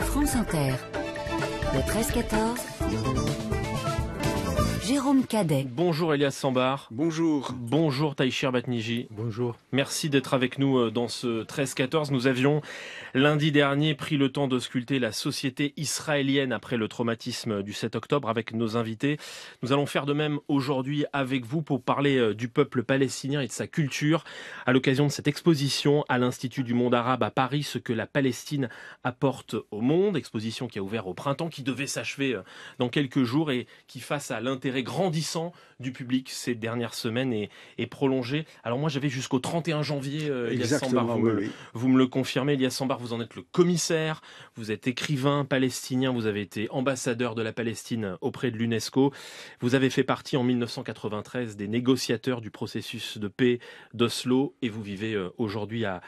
France Inter. Le 13-14. Jérôme Cadet. Bonjour Elias Sambar. Bonjour. Bonjour Taïchir Batniji. Bonjour. Merci d'être avec nous euh, dans ce 13-14. Nous avions lundi dernier pris le temps de sculpter la société israélienne après le traumatisme du 7 octobre avec nos invités. Nous allons faire de même aujourd'hui avec vous pour parler euh, du peuple palestinien et de sa culture à l'occasion de cette exposition à l'Institut du monde arabe à Paris, ce que la Palestine apporte au monde. Exposition qui a ouvert au printemps, qui devait s'achever euh, dans quelques jours et qui face à l'intérêt grandissant du public ces dernières semaines et, est prolongé. Alors moi j'avais jusqu'au 31 janvier, euh, Elias Sambar, vous, me, le confirmez, Elias Sambar, vous en êtes le commissaire, vous êtes écrivain palestinien, vous avez été ambassadeur de la Palestine auprès de l'UNESCO, vous avez fait partie en 1993 des négociateurs du processus de paix d'Oslo et vous vivez euh, aujourd'hui à,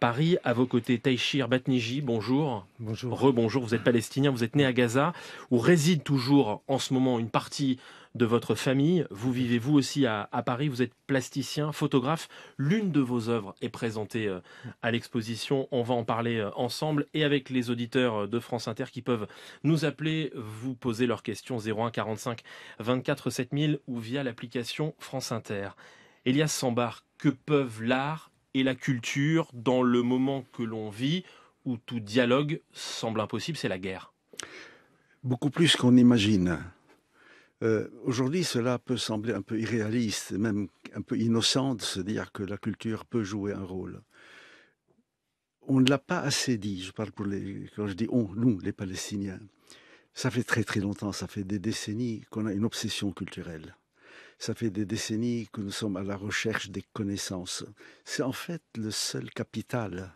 Paris. À vos côtés, Taïchir Batniji, bonjour. Bonjour. Rebonjour, vous êtes palestinien, vous êtes né à Gaza, où réside toujours en ce moment une partie de votre famille. Vous vivez vous aussi à, Paris, vous êtes plasticien, photographe. L'une de vos œuvres est présentée euh, à l'exposition. On va en parler euh, ensemble et avec les auditeurs euh, de France Inter qui peuvent nous appeler, vous poser leurs questions 01 45 24 7000 ou via l'application France Inter. Elias Sambar, que peuvent l'art et la culture dans le moment que l'on vit où tout dialogue semble impossible, c'est la guerre Beaucoup plus qu'on imagine. Euh, aujourd'hui, cela peut sembler un peu irréaliste, même un peu innocent de se dire que la culture peut jouer un rôle. On ne l'a pas assez dit. Je parle pour les, quand je dis on, nous, les Palestiniens. Ça fait très très longtemps, ça fait des décennies qu'on a une obsession culturelle. Ça fait des décennies que nous sommes à la recherche des connaissances. C'est en fait le seul capital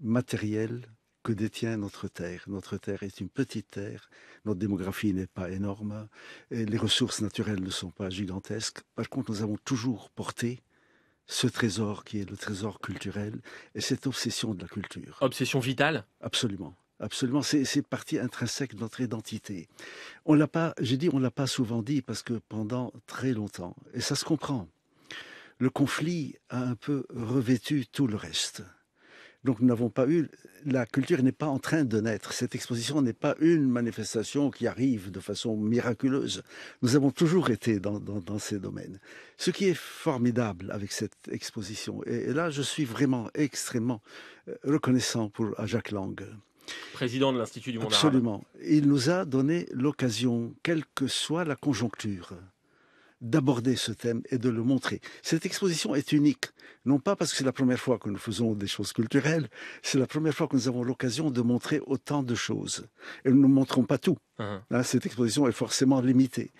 matériel que détient notre Terre. Notre Terre est une petite Terre, notre démographie n'est pas énorme, les ressources naturelles ne sont pas gigantesques. Par contre, nous avons toujours porté ce trésor qui est le trésor culturel et cette obsession de la culture. Obsession vitale Absolument. Absolument, c'est partie intrinsèque de notre identité. On l'a pas, j'ai dit, on l'a pas souvent dit parce que pendant très longtemps, et ça se comprend, le conflit a un peu revêtu tout le reste. Donc nous n'avons pas eu, la culture n'est pas en train de naître. Cette exposition n'est pas une manifestation qui arrive de façon miraculeuse. Nous avons toujours été dans, ces domaines. Ce qui est formidable avec cette exposition, et, là je suis vraiment extrêmement euh, reconnaissant pour Jacques Lang. Président de l'Institut du Monde Absolument. Il nous a donné l'occasion, quelle que soit la conjoncture, d'aborder ce thème et de le montrer. Cette exposition est unique, non pas parce que c'est la première fois que nous faisons des choses culturelles, c'est la première fois que nous avons l'occasion de montrer autant de choses. Et nous ne montrons pas tout. Uh-huh. Hein, cette exposition est forcément limitée.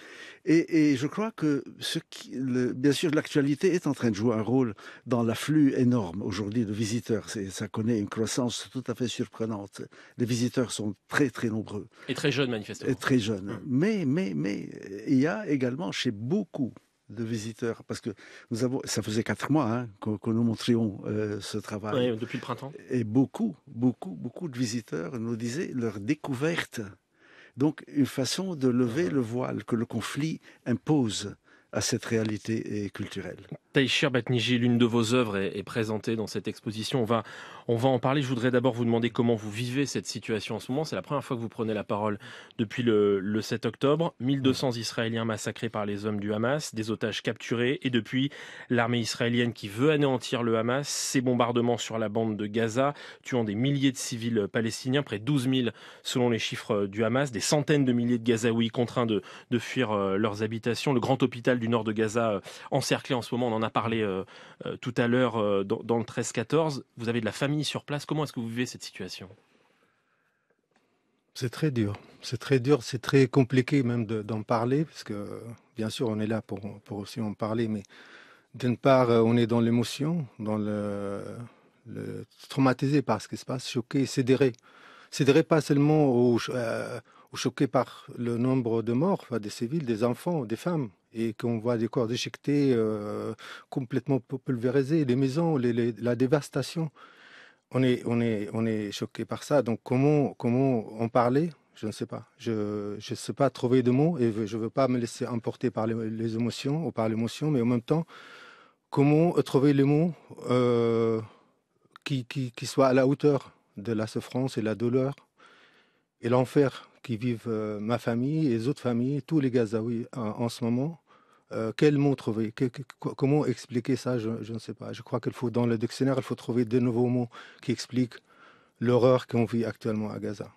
Et, je crois que, ce qui, bien sûr, l'actualité est en train de jouer un rôle dans l'afflux énorme aujourd'hui de visiteurs. Ça connaît une croissance tout à fait surprenante. Les visiteurs sont très, très nombreux. Et très jeunes, manifestement. Et très jeunes. Mmh. Mais, mais, mais, il y a également chez beaucoup de visiteurs, parce que nous avons, ça faisait quatre mois hein, que, nous montrions euh, ce travail. Oui, depuis le printemps. Et beaucoup, beaucoup, beaucoup de visiteurs nous disaient leur découverte donc une façon de lever mmh. le voile que le conflit impose à cette réalité culturelle. Taïchir Batniji, l'une de vos œuvres est, présentée dans cette exposition. On va, on va en parler. Je voudrais d'abord vous demander comment vous vivez cette situation en ce moment. C'est la première fois que vous prenez la parole depuis le, 7 octobre. 1200 Israéliens massacrés par les hommes du Hamas, des otages capturés et depuis l'armée israélienne qui veut anéantir le Hamas, ses bombardements sur la bande de Gaza, tuant des milliers de civils palestiniens, près de 12 000 selon les chiffres du Hamas, des centaines de milliers de Gazaouis contraints de, de fuir euh, leurs habitations, le grand hôpital du nord de Gaza euh, encerclé en ce moment, en a parlé euh, euh, tout à l'heure euh, dans, le 13-14. Vous avez de la famille sur place. Comment est-ce que vous vivez cette situation C'est très dur. C'est très dur. C'est très compliqué même d'en parler parce que bien sûr on est là pour, pour aussi en parler, mais d'une part on est dans l'émotion, dans le, le, traumatisé par ce qui se passe, choqué, sidéré. Sidéré pas seulement au choqué par le nombre de morts, des civils, des enfants, des femmes, et qu'on voit des corps déjectés, euh, complètement pulvérisés, les maisons, la dévastation. On est, on est, on est choqué par ça. Donc comment, comment en parler je ne sais pas. Je ne sais pas trouver de mots et je ne veux pas me laisser emporter par les, émotions ou par l'émotion, mais en même temps, comment trouver les mots euh, qui, qui, qui soient à la hauteur de la souffrance et la douleur et l'enfer qui vivent euh, ma famille et les autres familles, tous les Gazaouis en, ce moment, euh, quels mots trouver Comment expliquer ça je, ne sais pas. Je crois qu'il faut, dans le dictionnaire, il faut trouver de nouveaux mots qui expliquent l'horreur qu'on vit actuellement à Gaza.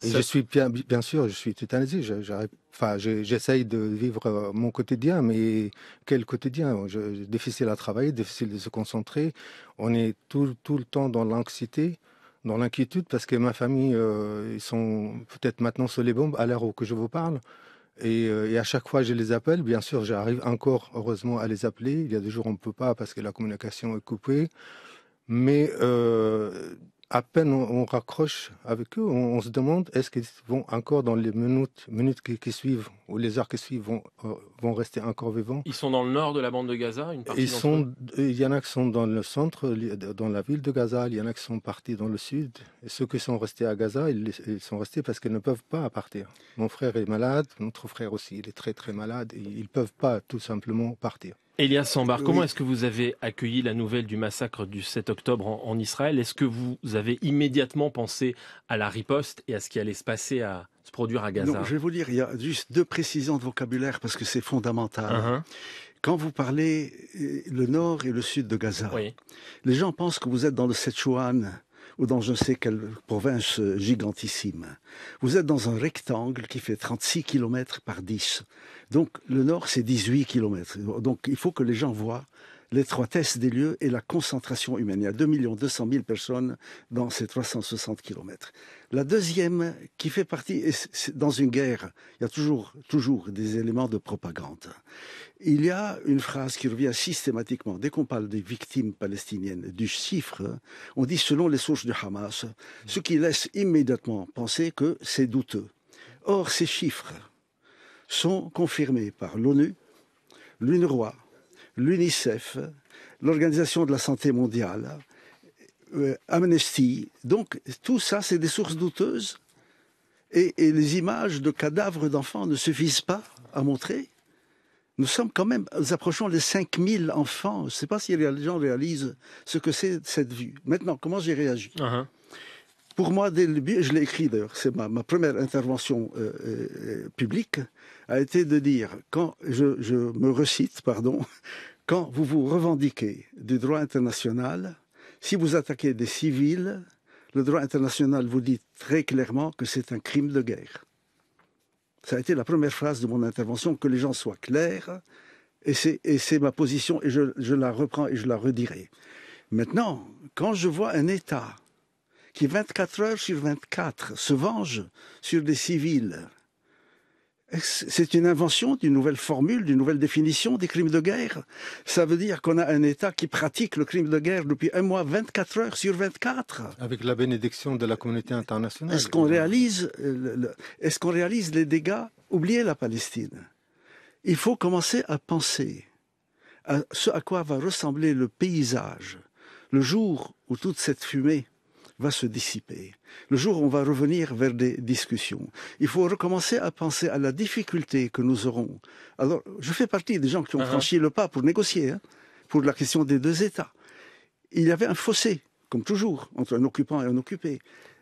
Et je suis bien, bien, sûr, je suis tétanisé. J'arrive, enfin, j'essaye de vivre euh, mon quotidien, mais quel quotidien Difficile à travailler, difficile de se concentrer. On est tout, tout le temps dans l'anxiété dans l'inquiétude parce que ma famille, euh, ils sont peut-être maintenant sur les bombes à l'heure où je vous parle. Euh, et, à chaque fois, je les appelle. Bien sûr, j'arrive encore, heureusement, à les appeler. Il y a des jours, on ne peut pas parce que la communication est coupée. Mais euh, à peine on, raccroche avec eux, on, se demande est-ce qu'ils vont encore dans les minutes, minutes qui, suivent ou les heures qui suivent vont, euh, vont rester encore vivants. Ils sont dans le nord de la bande de Gaza, une partie il y en a qui sont dans le centre, dans la ville de Gaza. Il y en a qui sont partis dans le sud. Et ceux qui sont restés à Gaza, ils, sont restés parce qu'ils ne peuvent pas partir. Mon frère est malade, notre frère aussi, il est très très malade. Et ils peuvent pas tout simplement partir. Elias Sambar, comment est-ce que vous avez accueilli la nouvelle du massacre du 7 octobre en, Israël Est-ce que vous avez immédiatement pensé à la riposte et à ce qui allait se passer à se produire à Gaza je vais vous dire, il y a juste deux précisions de vocabulaire parce que c'est fondamental. Uh-huh. Quand vous parlez euh, le nord et le sud de Gaza, les gens pensent que vous êtes dans le Sichuan, ou dans je ne sais quelle province euh, gigantissime. Vous êtes dans un rectangle qui fait 36 km par 10. Donc le nord, c'est 18 km. Donc il faut que les gens voient l'étroitesse des lieux et la concentration humaine. Il y a 2 200 000 personnes dans ces 360 kilomètres. La deuxième qui fait partie, dans une guerre, il y a toujours, toujours des éléments de propagande. Il y a une phrase qui revient systématiquement. Dès qu'on parle des victimes palestiniennes, du chiffre, on dit selon les sources du Hamas, ce qui laisse immédiatement penser que c'est douteux. Or, ces chiffres, sont confirmés par l'ONU, l'UNRWA, l'UNICEF, l'Organisation de la Santé mondiale, euh, Amnesty. Donc tout ça, c'est des sources douteuses. Et, les images de cadavres d'enfants ne suffisent pas à montrer. Nous sommes quand même, nous approchons les 5000 enfants. Je ne sais pas si les gens réalisent ce que c'est cette vue. Maintenant, comment j'ai réagi uh-huh. Pour moi, dès le début, je l'ai écrit d'ailleurs, c'est ma, première intervention euh, euh, publique, a été de dire, quand je, me recite, pardon, quand vous vous revendiquez du droit international, si vous attaquez des civils, le droit international vous dit très clairement que c'est un crime de guerre. Ça a été la première phrase de mon intervention, que les gens soient clairs, et c'est ma position, et je la reprends et je la redirai. Maintenant, quand je vois un État qui 24 heures sur 24 se venge sur des civils. C'est une invention d'une nouvelle formule, d'une nouvelle définition des crimes de guerre. Ça veut dire qu'on a un État qui pratique le crime de guerre depuis un mois, 24 heures sur 24. Avec la bénédiction de la communauté internationale. Est-ce qu'on réalise, euh, qu'on réalise les dégâts Oubliez la Palestine. Il faut commencer à penser à ce à quoi va ressembler le paysage le jour où toute cette fumée va se dissiper. Le jour on va revenir vers des discussions, il faut recommencer à penser à la difficulté que nous aurons. Alors, je fais partie des gens qui ont uh-huh. franchi le pas pour négocier, hein, pour la question des deux États. Il y avait un fossé, comme toujours, entre un occupant et un occupé.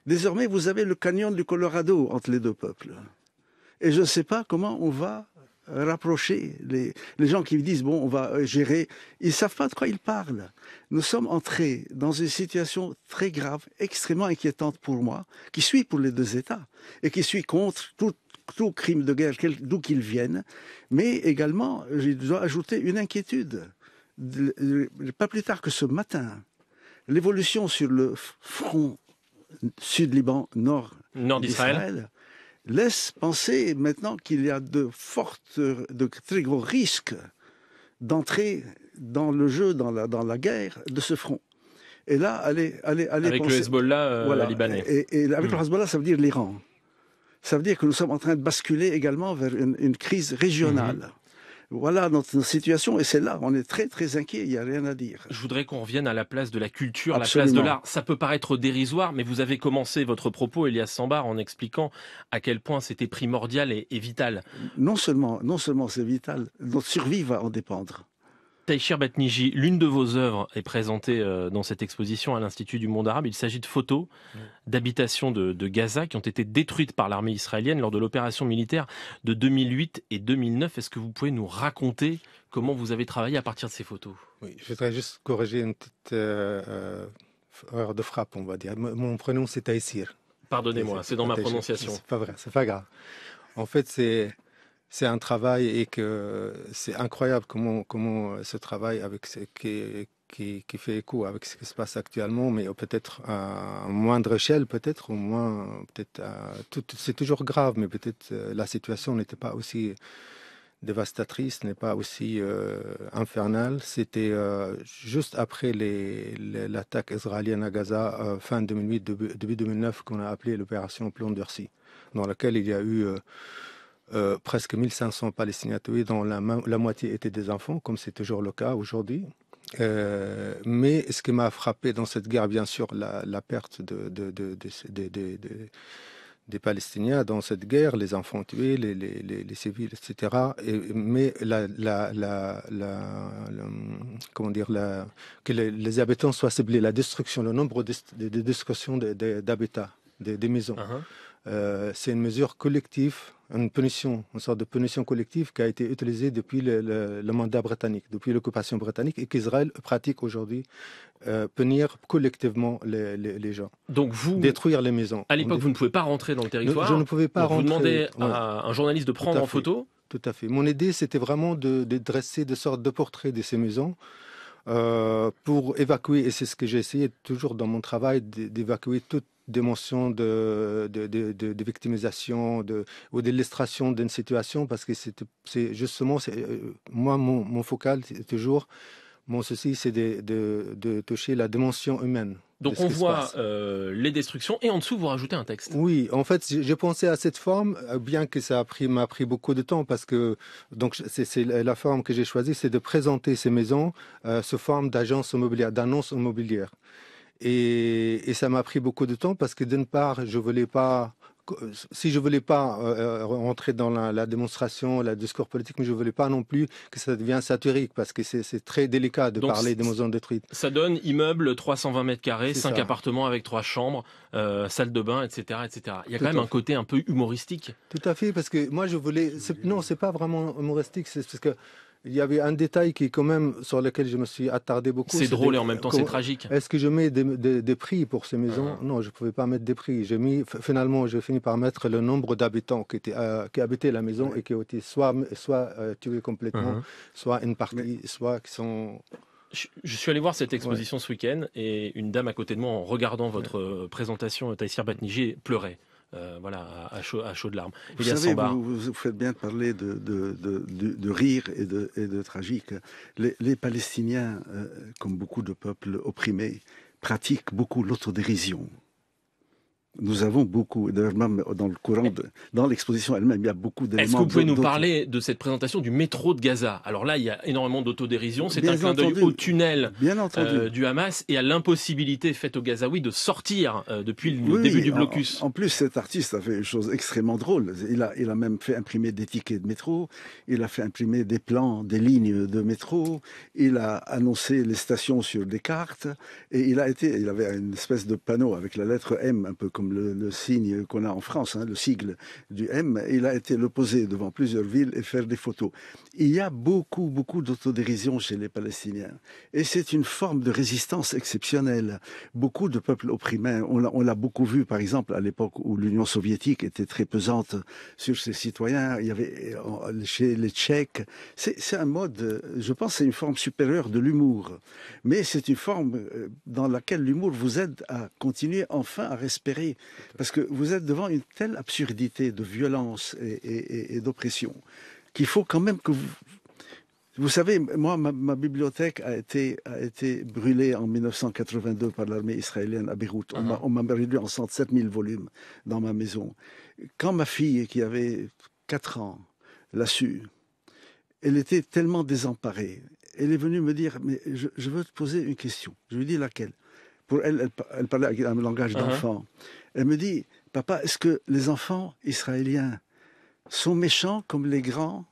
Désormais, vous avez le canyon du Colorado entre les deux peuples. Et je ne sais pas comment on va rapprocher les, gens qui me disent bon on va euh, gérer ils savent pas de quoi ils parlent nous sommes entrés dans une situation très grave extrêmement inquiétante pour moi qui suis pour les deux états et qui suis contre tout, crime de guerre d'où qu'il vienne mais également je dois ajouter une inquiétude pas plus tard que ce matin l'évolution sur le front sud Liban nord, nord d'Israël laisse penser maintenant qu'il y a de fortes, de très gros risques d'entrer dans le jeu, dans la, dans la guerre de ce front. Et là, allez, allez, allez avec le Hezbollah euh, libanais. Et, avec le hmm. Hezbollah, ça veut dire l'Iran. Ça veut dire que nous sommes en train de basculer également vers une, crise régionale. Hmm. Voilà notre, situation et c'est là, on est très très inquiet, il n'y a rien à dire. Je voudrais qu'on revienne à la place de la culture, à la place de l'art. Ça peut paraître dérisoire, mais vous avez commencé votre propos, Elias Sambar, en expliquant à quel point c'était primordial et, vital. Non seulement, non seulement c'est vital, notre survie va en dépendre. Taïchir Batniji, l'une de vos œuvres est présentée euh, dans cette exposition à l'Institut du Monde Arabe. Il s'agit de photos d'habitations de, Gaza qui ont été détruites par l'armée israélienne lors de l'opération militaire de 2008 et 2009. Est-ce que vous pouvez nous raconter comment vous avez travaillé à partir de ces photos Oui, je voudrais juste corriger une petite euh, euh, erreur de frappe, on va dire. Mon prénom, c'est Taïsir. Pardonnez-moi, c'est dans ma prononciation. C'est pas vrai, c'est pas grave. En fait, c'est c'est un travail et que c'est incroyable comment, comment euh, ce travail avec ce qui, qui, fait écho avec ce qui se passe actuellement, mais euh, peut-être à moindre échelle, peut-être au moins, euh, peut-être c'est toujours grave, mais peut-être la situation n'était pas aussi dévastatrice, n'est pas aussi infernale. C'était juste après l'attaque israélienne à Gaza fin 2008, début, 2009, qu'on a appelé l'opération Plomb d'Ursi, dans laquelle il y a eu euh, presque 1500 Palestiniens tués, dont la, moitié étaient des enfants, comme c'est toujours le cas aujourd'hui. Euh, mais ce qui m'a frappé dans cette guerre, bien sûr, la, perte de, des Palestiniens dans cette guerre, les enfants tués, les, civils, etc. mais la, comment dire, que les, habitants soient ciblés, la destruction, le nombre de, destructions d'habitats, des, maisons. Uh-huh. Euh, c'est une mesure collective, une punition, une sorte de punition collective qui a été utilisée depuis le, mandat britannique, depuis l'occupation britannique, et qu'Israël pratique aujourd'hui euh, punir collectivement les, gens. Donc vous détruire les maisons. À l'époque, vous ne pouvez pas rentrer dans le territoire. Je ne pouvais pas rentrer. Vous demandez à un journaliste de prendre en photo. Tout à fait. Mon idée, c'était vraiment de, dresser des sortes de portraits de ces maisons. Euh, pour évacuer, et c'est ce que j'ai essayé toujours dans mon travail, d'évacuer toutes des mentions de, de, de, de victimisation ou d'illustration d'une situation parce que c'est justement, euh, moi, mon, mon focal, c'est toujours, mon souci, c'est de toucher la dimension humaine. Donc on voit euh, les destructions et en dessous vous rajoutez un texte. Oui, en fait j'ai pensé à cette forme, euh, bien que ça a pris m'a pris beaucoup de temps parce que donc c'est la forme que j'ai choisie, c'est de présenter ces maisons sous forme d'agence immobilière, d'annonce immobilière. Et, ça m'a pris beaucoup de temps parce que d'une part, je voulais pas si je voulais pas euh, euh, rentrer dans la, démonstration, la discours politique, mais je voulais pas non plus que ça devienne satirique parce que c'est très délicat de parler des maisons détruites. Ça donne immeuble 320 mètres carrés, 5 appartements avec 3 chambres, euh, salle de bain, etc., etc. Il y a quand même un côté un peu humoristique. Tout à fait, parce que moi je voulais, non, c'est pas vraiment humoristique, c'est parce que il y avait un détail qui, quand même, sur lequel je me suis attardé beaucoup. C'est drôle et en même temps c'est tragique. Est-ce que je mets des, prix pour ces ah. maisons Non, je ne pouvais pas mettre des prix. J'ai mis, finalement, j'ai fini par mettre le nombre d'habitants qui, étaient, euh, qui habitaient la maison et qui ont été soit, soit euh, tués complètement, uh-huh. soit une partie, soit qui sont je suis allé voir cette exposition ce week-end et une dame à côté de moi, en regardant votre euh, présentation, Taïsir Batniji, pleurait. Euh, voilà, à, chaud, de larmes. Vous, savez, vous, faites bien parler de, de, de, rire et de, tragique. Les, Palestiniens, euh, comme beaucoup de peuples opprimés, pratiquent beaucoup l'autodérision nous avons beaucoup, d'ailleurs même dans le courant, dans l'exposition elle-même, il y a beaucoup d'éléments. Est-ce que vous pouvez nous parler de cette présentation du métro de Gaza Alors là, il y a énormément d'autodérision, c'est un clin d'œil au tunnel euh, du Hamas et à l'impossibilité faite aux Gazaouis de sortir euh, depuis le début du blocus. En, en, plus, cet artiste a fait une chose extrêmement drôle. Il a, il a même fait imprimer des tickets de métro, il a fait imprimer des plans, des lignes de métro, il a annoncé les stations sur des cartes et il a été, il avait une espèce de panneau avec la lettre M, un peu comme le, signe qu'on a en France, hein, le sigle du M, il a été le poser devant plusieurs villes et faire des photos. Il y a beaucoup, beaucoup d'autodérision chez les Palestiniens. Et c'est une forme de résistance exceptionnelle. Beaucoup de peuples opprimés, on l'a beaucoup vu, par exemple, à l'époque où l'Union soviétique était très pesante sur ses citoyens. Il y avait euh, chez les Tchèques. C'est un mode, je pense, c'est une forme supérieure de l'humour. Mais c'est une forme euh, dans laquelle l'humour vous aide à continuer enfin à respirer parce que vous êtes devant une telle absurdité de violence et, d'oppression qu'il faut quand même que vous... Vous savez, moi, ma, bibliothèque a été, a été brûlée en 1982 par l'armée israélienne à Beyrouth. On m'a uh-huh. réduit en 107 000 volumes dans ma maison. Quand ma fille, qui avait 4 ans, l'a su, elle était tellement désemparée. Elle est venue me dire, mais je, je veux te poser une question. Je lui dis laquelle pour elle, elle, parlait un langage uh-huh. d'enfant. Elle me dit, papa, est-ce que les enfants israéliens sont méchants comme les grands,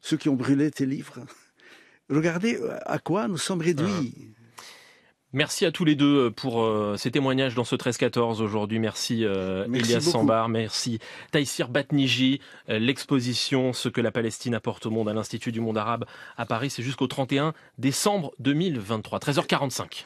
ceux qui ont brûlé tes livres Regardez euh, à quoi nous sommes réduits. Uh-huh. Merci à tous les deux euh, pour euh, ces témoignages dans ce 13-14 aujourd'hui. Merci, Elias Sambar, merci Taïsir Batniji. L'exposition Ce que la Palestine apporte au monde à l'Institut du monde arabe à Paris, c'est jusqu'au 31 décembre 2023, 13h45.